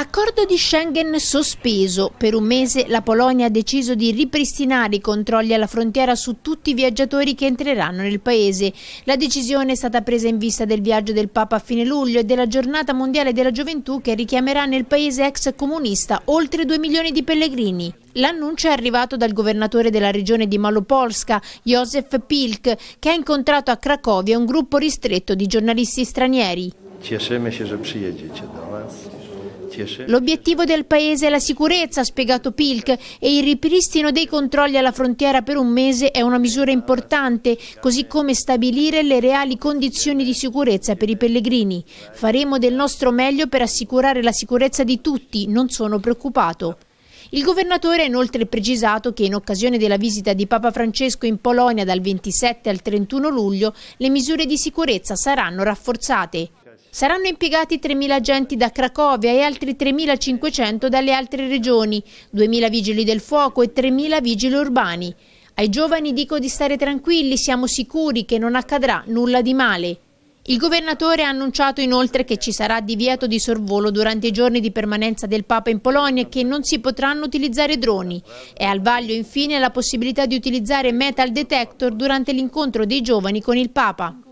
Accordo di Schengen sospeso. Per un mese la Polonia ha deciso di ripristinare i controlli alla frontiera su tutti i viaggiatori che entreranno nel paese. La decisione è stata presa in vista del viaggio del Papa a fine luglio e della giornata mondiale della gioventù che richiamerà nel paese ex comunista oltre 2 milioni di pellegrini. L'annuncio è arrivato dal governatore della regione di Malopolska, Josef Pilk, che ha incontrato a Cracovia un gruppo ristretto di giornalisti stranieri. Cieszymy się, że przyjedziecie L'obiettivo del paese è la sicurezza, ha spiegato Pilk, e il ripristino dei controlli alla frontiera per un mese è una misura importante, così come stabilire le reali condizioni di sicurezza per i pellegrini. Faremo del nostro meglio per assicurare la sicurezza di tutti, non sono preoccupato. Il governatore ha inoltre precisato che in occasione della visita di Papa Francesco in Polonia dal 27 al 31 luglio le misure di sicurezza saranno rafforzate. Saranno impiegati 3.000 agenti da Cracovia e altri 3.500 dalle altre regioni, 2.000 vigili del fuoco e 3.000 vigili urbani. Ai giovani dico di stare tranquilli, siamo sicuri che non accadrà nulla di male. Il governatore ha annunciato inoltre che ci sarà divieto di sorvolo durante i giorni di permanenza del Papa in Polonia e che non si potranno utilizzare droni. È al vaglio infine la possibilità di utilizzare metal detector durante l'incontro dei giovani con il Papa.